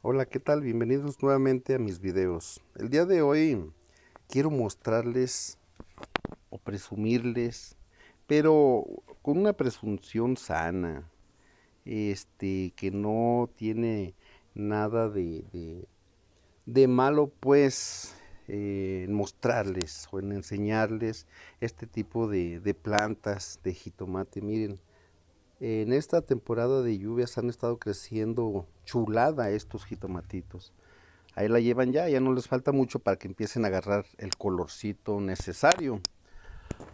Hola, ¿qué tal? Bienvenidos nuevamente a mis videos. El día de hoy quiero mostrarles o presumirles, pero con una presunción sana, este, que no tiene nada de, malo, pues, eh, mostrarles o en enseñarles este tipo de, de plantas de jitomate. Miren, en esta temporada de lluvias han estado creciendo chulada estos jitomatitos. Ahí la llevan ya, ya no les falta mucho para que empiecen a agarrar el colorcito necesario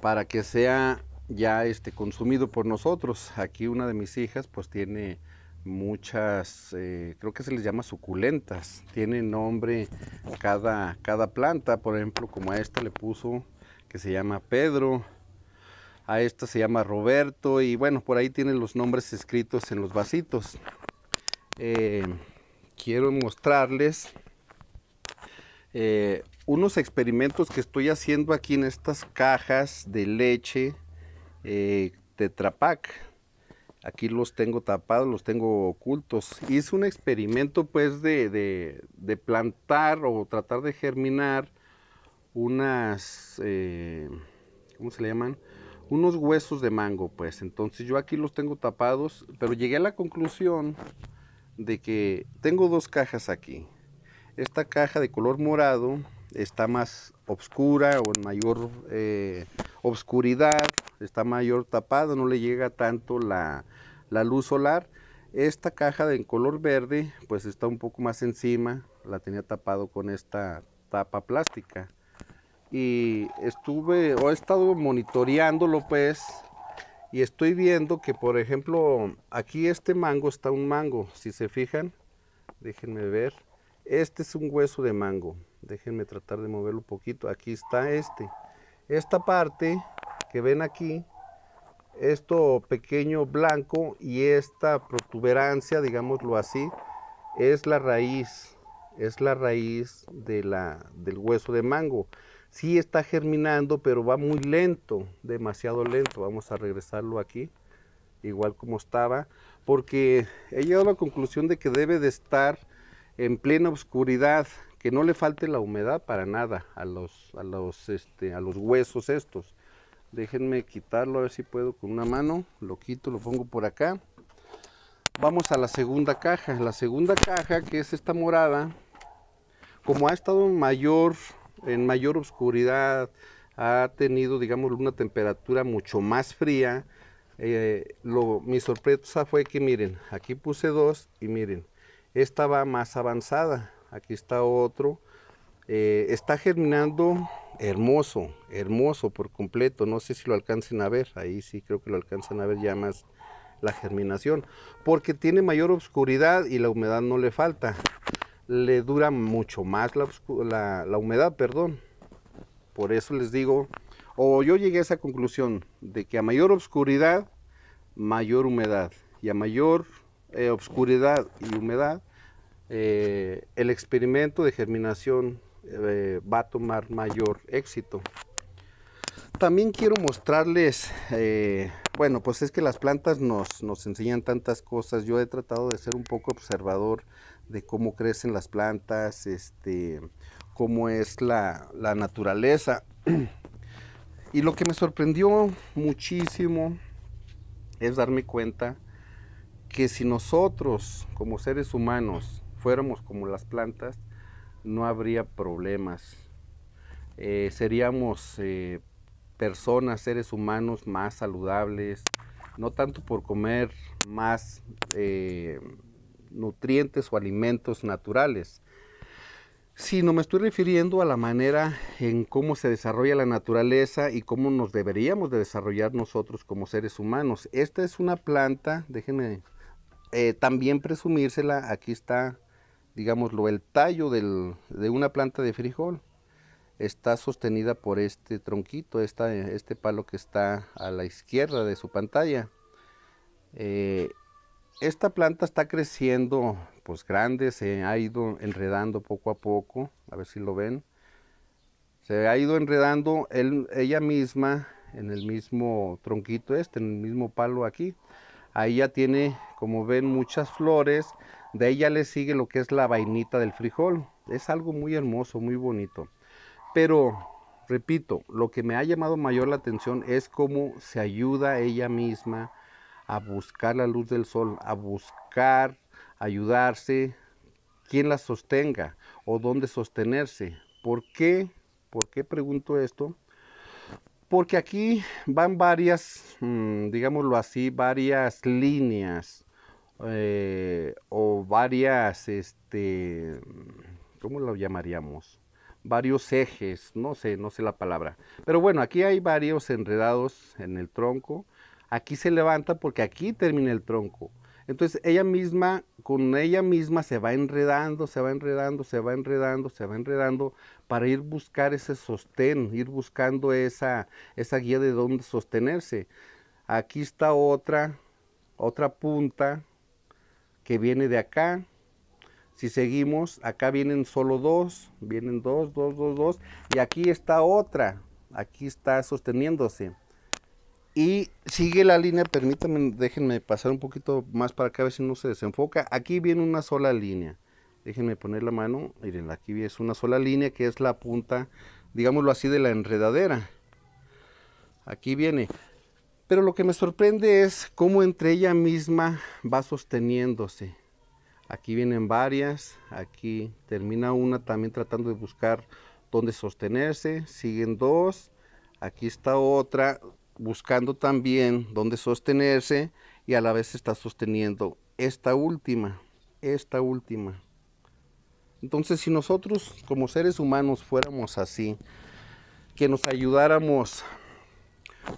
para que sea ya este consumido por nosotros. Aquí una de mis hijas pues tiene muchas, eh, creo que se les llama suculentas. Tiene nombre cada, cada planta, por ejemplo como a esta le puso que se llama Pedro, a esto se llama Roberto y bueno, por ahí tienen los nombres escritos en los vasitos. Eh, quiero mostrarles eh, unos experimentos que estoy haciendo aquí en estas cajas de leche eh, Tetrapac. Aquí los tengo tapados, los tengo ocultos. Hice un experimento pues de, de, de plantar o tratar de germinar unas, eh, ¿cómo se le llaman? unos huesos de mango, pues. Entonces yo aquí los tengo tapados, pero llegué a la conclusión de que tengo dos cajas aquí. Esta caja de color morado está más obscura o en mayor eh, obscuridad, está mayor tapada, no le llega tanto la, luz solar. Esta caja de en color verde, pues está un poco más encima, la tenía tapado con esta tapa plástica y estuve o he estado monitoreando pues y estoy viendo que por ejemplo aquí este mango está un mango si se fijan déjenme ver este es un hueso de mango déjenme tratar de moverlo un poquito aquí está este esta parte que ven aquí esto pequeño blanco y esta protuberancia digámoslo así es la raíz es la raíz de del hueso de mango sí está germinando, pero va muy lento, demasiado lento. Vamos a regresarlo aquí, igual como estaba, porque he llegado a la conclusión de que debe de estar en plena oscuridad, que no le falte la humedad para nada a los, los, este, a los huesos estos. Déjenme quitarlo, a ver si puedo con una mano. Lo quito, lo pongo por acá. Vamos a la segunda caja. La segunda caja, que es esta morada, como ha estado mayor en mayor oscuridad, ha tenido, digamos, una temperatura mucho más fría. Eh, mi sorpresa fue que, miren, aquí puse dos y miren, esta va más avanzada, aquí está otro. Eh, está germinando hermoso, hermoso por completo, no sé si lo alcancen a ver, ahí sí creo que lo alcanzan a ver ya más la germinación, porque tiene mayor oscuridad y la humedad no le falta le dura mucho más la, humedad, perdón. Por eso les digo, o yo llegué a esa conclusión de que a mayor oscuridad, mayor humedad. Y a mayor oscuridad eh, obscuridad y humedad, eh, el experimento de germinación eh, va a tomar mayor éxito. También quiero mostrarles, bueno, pues es que las plantas nos, nos enseñan tantas cosas. Yo he tratado de ser un poco observador de cómo crecen las plantas, este, cómo es la, naturaleza. Y lo que me sorprendió muchísimo es darme cuenta que si nosotros como seres humanos fuéramos como las plantas, no habría problemas. Eh, seríamos eh, personas, seres humanos más saludables, no tanto por comer más eh, nutrientes o alimentos naturales, si no me estoy refiriendo a la manera en cómo se desarrolla la naturaleza y cómo nos deberíamos de desarrollar nosotros como seres humanos. Esta es una planta, déjenme eh, también presumírsela, aquí está, digámoslo, el tallo de una planta de frijol. Está sostenida por este tronquito, esta, este palo que está a la izquierda de su pantalla. Eh, esta planta está creciendo pues grande, se ha ido enredando poco a poco, a ver si lo ven. Se ha ido enredando ella misma en el mismo tronquito este, en el mismo palo aquí. Ahí ya tiene, como ven, muchas flores. De ella le sigue lo que es la vainita del frijol. Es algo muy hermoso, muy bonito. Pero, repito, lo que me ha llamado mayor la atención es cómo se ayuda ella misma a buscar la luz del sol, a buscar ayudarse, quién la sostenga o dónde sostenerse. ¿Por qué? ¿Por qué pregunto esto? Porque aquí van varias, mm, digámoslo así, varias líneas eh, o varias, este, ¿cómo lo llamaríamos? Varios ejes, no sé, no sé la palabra. Pero bueno, aquí hay varios enredados en el tronco aquí se levanta porque aquí termina el tronco. Entonces ella misma, con ella misma se va enredando, se va enredando, se va enredando, se va enredando para ir buscar ese sostén, ir buscando esa, esa guía de dónde sostenerse. Aquí está otra, otra punta que viene de acá. Si seguimos, acá vienen solo dos, vienen dos, dos, dos, dos. Y aquí está otra, aquí está sosteniéndose. Y sigue la línea, permítanme, déjenme pasar un poquito más para acá, a ver si no se desenfoca. Aquí viene una sola línea. Déjenme poner la mano, miren, aquí es una sola línea que es la punta, digámoslo así, de la enredadera. Aquí viene. Pero lo que me sorprende es cómo entre ella misma va sosteniéndose. Aquí vienen varias, aquí termina una también tratando de buscar dónde sostenerse, siguen dos, aquí está otra, buscando también dónde sostenerse y a la vez está sosteniendo esta última, esta última. Entonces, si nosotros como seres humanos fuéramos así, que nos ayudáramos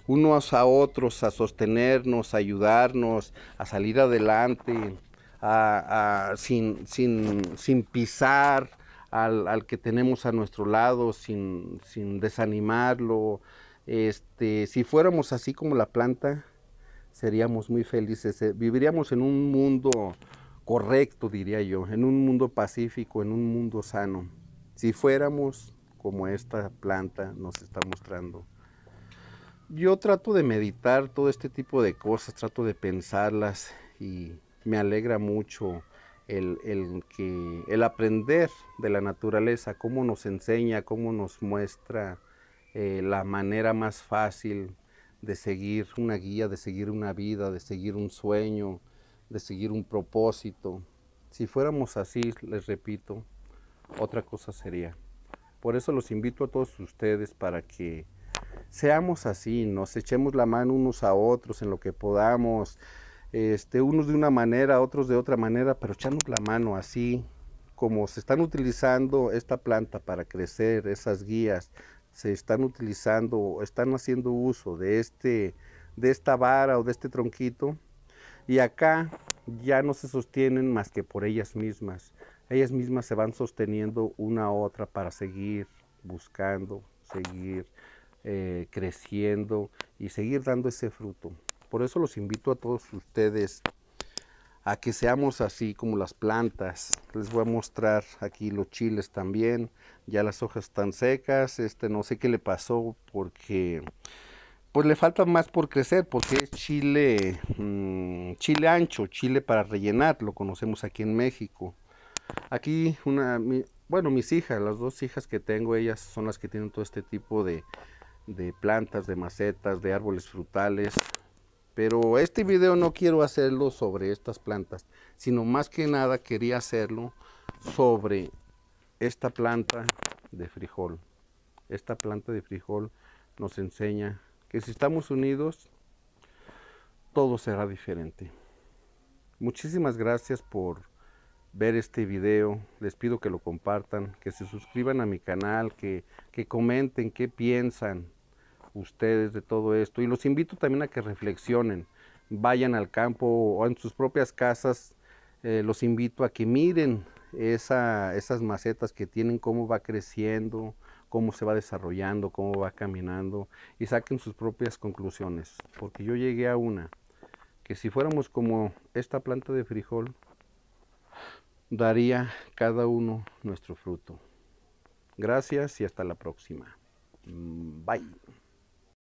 unos a otros a sostenernos, a ayudarnos, a salir adelante, sin, sin, sin, pisar al, al, que tenemos a nuestro lado, sin, sin desanimarlo, este, si fuéramos así como la planta, seríamos muy felices, eh, viviríamos en un mundo correcto, diría yo, en un mundo pacífico, en un mundo sano. Si fuéramos como esta planta nos está mostrando. Yo trato de meditar todo este tipo de cosas, trato de pensarlas y me alegra mucho el, que, el aprender de la naturaleza, cómo nos enseña, cómo nos muestra eh, la manera más fácil de seguir una guía, de seguir una vida, de seguir un sueño, de seguir un propósito. Si fuéramos así, les repito, otra cosa sería. Por eso los invito a todos ustedes para que seamos así, nos echemos la mano unos a otros en lo que podamos, este, unos de una manera, otros de otra manera, pero echarnos la mano así, como se están utilizando esta planta para crecer, esas guías, se están utilizando, están haciendo uso de, este, de esta vara o de este tronquito y acá ya no se sostienen más que por ellas mismas. Ellas mismas se van sosteniendo una a otra para seguir buscando, seguir eh, creciendo y seguir dando ese fruto. Por eso los invito a todos ustedes a que seamos así como las plantas. Les voy a mostrar aquí los chiles también. Ya las hojas están secas. Este no sé qué le pasó porque pues le falta más por crecer porque es chile mm, chile ancho, chile para rellenar, lo conocemos aquí en México. Aquí una bueno, mis hijas, las dos hijas que tengo, ellas son las que tienen todo este tipo de de plantas, de macetas, de árboles frutales. Pero este video no quiero hacerlo sobre estas plantas, sino más que nada quería hacerlo sobre esta planta de frijol. Esta planta de frijol nos enseña que si estamos unidos, todo será diferente. Muchísimas gracias por ver este video. Les pido que lo compartan, que se suscriban a mi canal, que, comenten qué piensan ustedes de todo esto y los invito también a que reflexionen, vayan al campo o en sus propias casas, eh, los invito a que miren esas macetas que tienen, cómo va creciendo, cómo se va desarrollando, cómo va caminando y saquen sus propias conclusiones, porque yo llegué a una, que si fuéramos como esta planta de frijol, daría cada uno nuestro fruto. Gracias y hasta la próxima. Mm, bye.